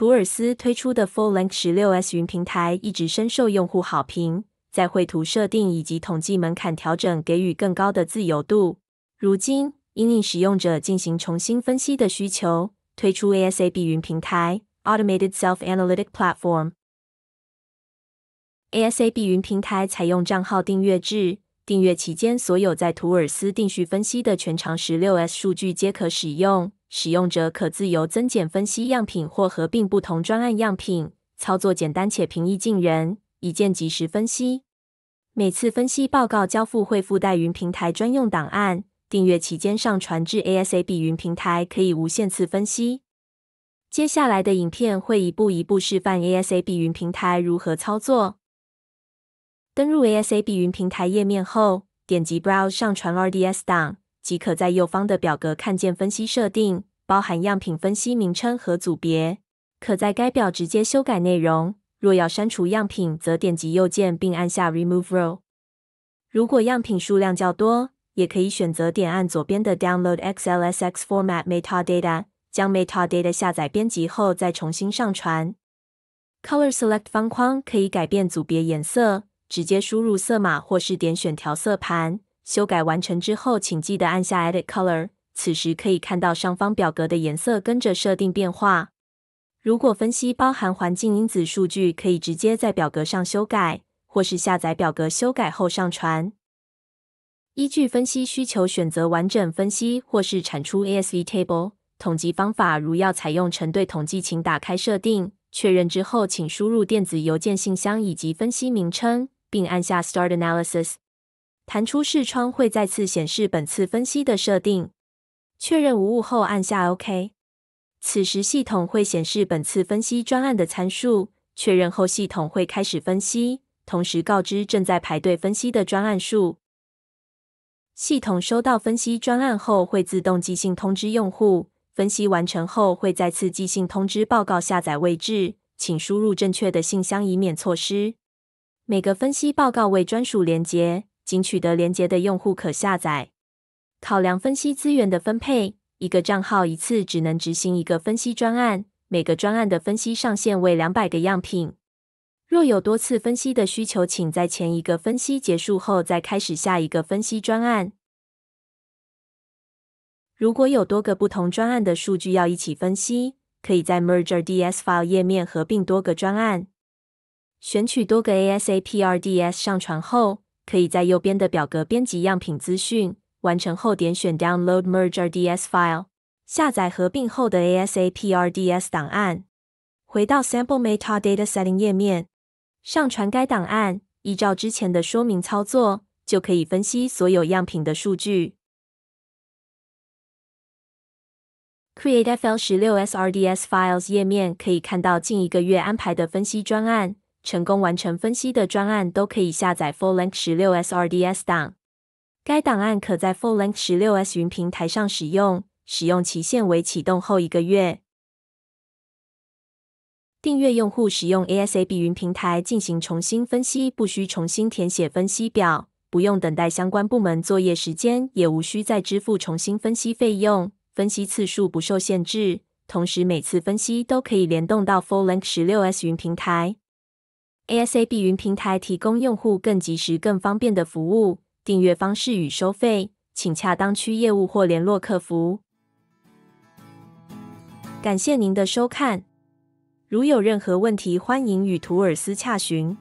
图尔斯推出的 Full Length 十六 S 云平台一直深受用户好评，在绘图设定以及统计门槛调整给予更高的自由度。如今，应使用者进行重新分析的需求，推出 A S A B 云平台 （Automated Self Analytic Platform）。A S A B 云平台采用账号订阅制，订阅期间所有在图尔斯定序分析的全长十六 S 数据皆可使用。使用者可自由增减分析样品或合并不同专案样品，操作简单且平易近人，一键即时分析。每次分析报告交付会附带云平台专用档案，订阅期间上传至 ASA B 云平台可以无限次分析。接下来的影片会一步一步示范 ASA B 云平台如何操作。登入 ASA B 云平台页面后，点击 Browse 上传 RDS 档。即可在右方的表格看见分析设定，包含样品分析名称和组别。可在该表直接修改内容。若要删除样品，则点击右键并按下 Remove Row。如果样品数量较多，也可以选择点按左边的 Download XLSX Format Metadata，将 Metadata 下载编辑后再重新上传。Color Select 方框可以改变组别颜色，直接输入色码或是点选调色盘。修改完成之后，请记得按下 Edit Color。此时可以看到上方表格的颜色跟着设定变化。如果分析包含环境因子数据，可以直接在表格上修改，或是下载表格修改后上传。依据分析需求选择完整分析或是产出 a s v table。统计方法如要采用成对统计，请打开设定，确认之后请输入电子邮件信箱以及分析名称，并按下 Start Analysis。弹出视窗会再次显示本次分析的设定，确认无误后按下 OK。此时系统会显示本次分析专案的参数，确认后系统会开始分析，同时告知正在排队分析的专案数。系统收到分析专案后会自动寄信通知用户，分析完成后会再次寄信通知报告下载位置，请输入正确的信箱以免错失。每个分析报告为专属连接。仅取得连接的用户可下载。考量分析资源的分配，一个账号一次只能执行一个分析专案，每个专案的分析上限为两百个样品。若有多次分析的需求，请在前一个分析结束后再开始下一个分析专案。如果有多个不同专案的数据要一起分析，可以在 Merge D S File 页面合并多个专案，选取多个 A S A P R D S 上传后。可以在右边的表格编辑样品资讯，完成后点选 Download Merge RDS File 下载合并后的 ASAP RDS 档案。回到 Sample Metadata Setting 页面，上传该档案，依照之前的说明操作，就可以分析所有样品的数据。Create FL 十六 S RDS Files 页面可以看到近一个月安排的分析专案。成功完成分析的专案都可以下载 f u l l l e n h 十六 S RDS 档。该档案可在 f u l l l e n h 十六 S 云平台上使用，使用期限为启动后一个月。订阅用户使用 ASA b 云平台进行重新分析，不需重新填写分析表，不用等待相关部门作业时间，也无需再支付重新分析费用，分析次数不受限制。同时，每次分析都可以联动到 f u l l l e n h 十六 S 云平台。ASAB 云平台提供用户更及时、更方便的服务。订阅方式与收费，请洽当区业务或联络客服。感谢您的收看。如有任何问题，欢迎与图尔斯洽询。